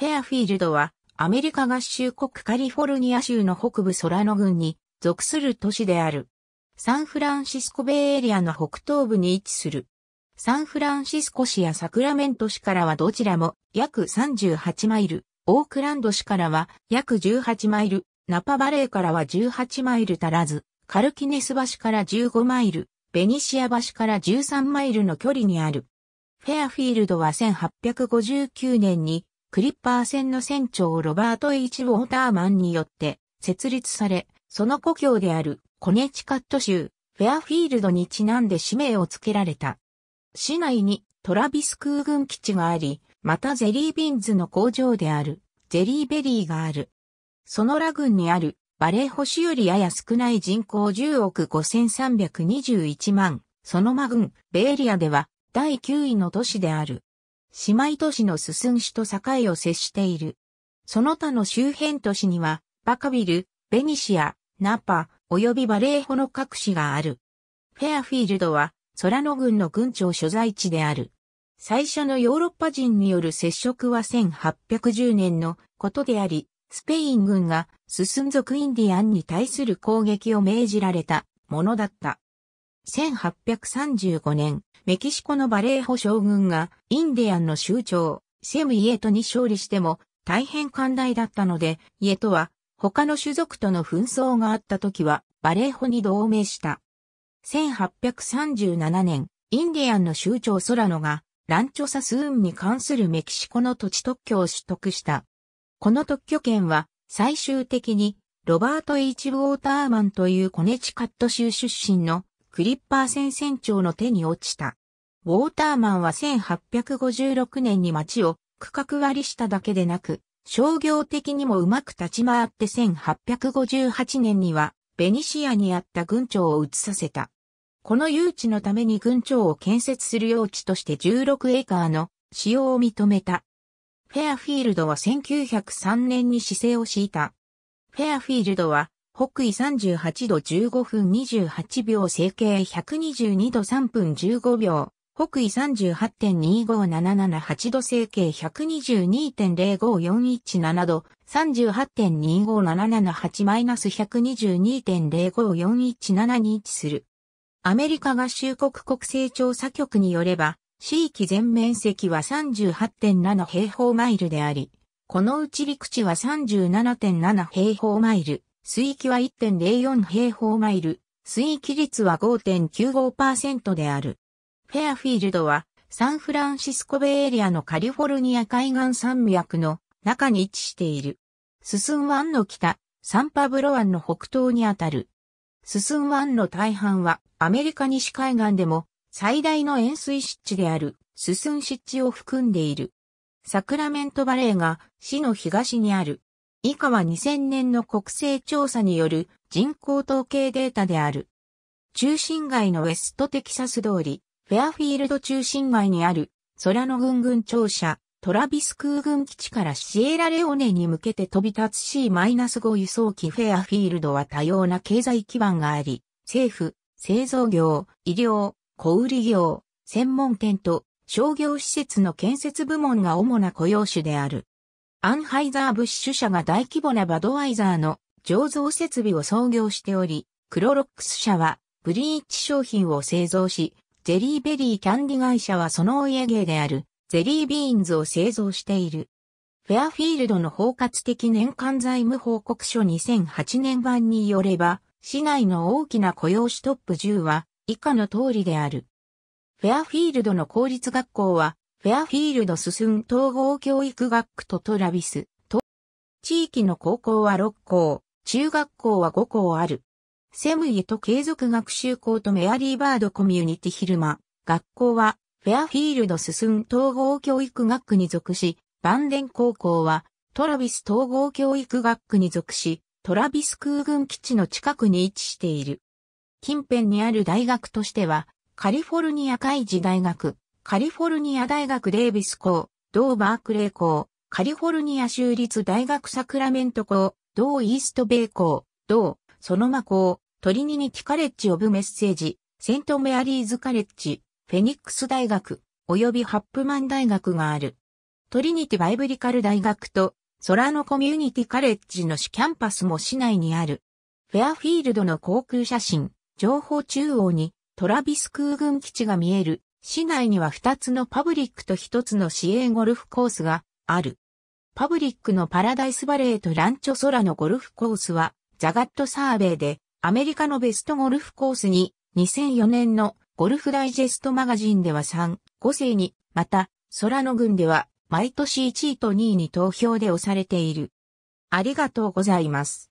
フェアフィールドは、アメリカ合衆国カリフォルニア州の北部ソラノ郡に属する都市である。サンフランシスコベイエリアの北東部に位置する。サンフランシスコ市やサクラメント市からはどちらも約38マイル、オークランド市からは約18マイル、ナパバレーからは18マイル足らず、カルキネス橋から15マイル、ベニシア橋から13マイルの距離にある。フェアフィールドは1859年にクリッパー船の船長ロバート・ H・ ウォーターマンによって設立され、その故郷であるコネチカット州フェアフィールドにちなんで氏名を付けられた。市内にトラビス空軍基地があり、またゼリービンズの工場であるゼリーベリーがある。そのラ郡にあるバレー星よりやや少ない人口10億5321万、そのマ郡ベエリアでは第9位の都市である。姉妹都市のススン市と境を接している。その他の周辺都市には、バカビル、ベニシア、ナパ、及びバレーホの各市がある。フェアフィールドは、ソラノ軍の軍庁所在地である。最初のヨーロッパ人による接触は1810年のことであり、スペイン軍がススン族インディアンに対する攻撃を命じられたものだった。1835年、メキシコのバレーホ将軍がインディアンの州長、セム・イエトに勝利しても大変寛大だったので、イエトは他の種族との紛争があった時はバレーホに同盟した。1837年、インディアンの州長ソラノがランチョサスーンに関するメキシコの土地特許を取得した。この特許権は最終的にロバート・イチ・ウォーターマンというコネチカット州出身のクリッパー戦船長の手に落ちた。ウォーターマンは1856年に町を区画割りしただけでなく、商業的にもうまく立ち回って1858年には、ベニシアにあった軍長を移させた。この誘致のために軍長を建設する用地として16エーカーの使用を認めた。フェアフィールドは1903年に姿勢を敷いた。フェアフィールドは北緯38度15分28秒、整形122度3分15秒、北緯38.25778度整形122.05417度、38.25778-122.05417に位置する。アメリカ合衆国国勢調査局によれば、地域全面積は38.7平方マイルであり、このうち陸地は37.7平方マイル、水域は1.04平方マイル、水域率は5.95%である。フェアフィールドはサンフランシスコベイエリアのカリフォルニア海岸山脈の中に位置している。ススン湾の北、サンパブロ湾の北東にあたる。ススン湾の大半はアメリカ西海岸でも最大の塩水湿地であるススン湿地を含んでいる。サクラメントバレーが市の東にある。以下は2000年の国勢調査による人口統計データである。中心街のウェストテキサス通り、フェアフィールド中心街にある、空の軍軍庁舎、トラビス空軍基地からシエラレオネに向けて飛び立つ C-5 輸送機フェアフィールドは多様な経済基盤があり、政府、製造業、医療、小売業、専門店と商業施設の建設部門が主な雇用種である。アンハイザー・ブッシュ社が大規模なバドワイザーの醸造設備を創業しており、クロロックス社はブリーチ商品を製造し、ゼリーベリーキャンディ会社はそのお家芸であるゼリービーンズを製造している。フェアフィールドの包括的年間財務報告書2008年版によれば、市内の大きな雇用ストップ10は以下の通りである。フェアフィールドの公立学校はフェアフィールド進統合教育学区とトラビス、と、地域の高校は6校、中学校は5校ある。セムイと継続学習校とメアリーバードコミュニティ昼間、学校は、フェアフィールド進統合教育学区に属し、バンデン高校は、トラビス統合教育学区に属し、トラビス空軍基地の近くに位置している。近辺にある大学としては、カリフォルニア海事大学、カリフォルニア大学デービス校、同バークレー校、カリフォルニア州立大学サクラメント校、同イーストベイ校、同、ソノマ校、トリニニティカレッジオブメッセージ、セントメアリーズカレッジ、フェニックス大学、及びハップマン大学がある。トリニティバイブリカル大学と、ソラノコミュニティカレッジの市キャンパスも市内にある。フェアフィールドの航空写真、情報中央にトラビス空軍基地が見える市内には2つのパブリックと1つの市営ゴルフコースがある。パブリックのパラダイスバレーとランチョソラのゴルフコースは、ザガットサーベイでアメリカのベストゴルフコースに2004年のゴルフダイジェストマガジンでは3、5世に、また、空の軍では毎年1位と2位に投票で押されている。ありがとうございます。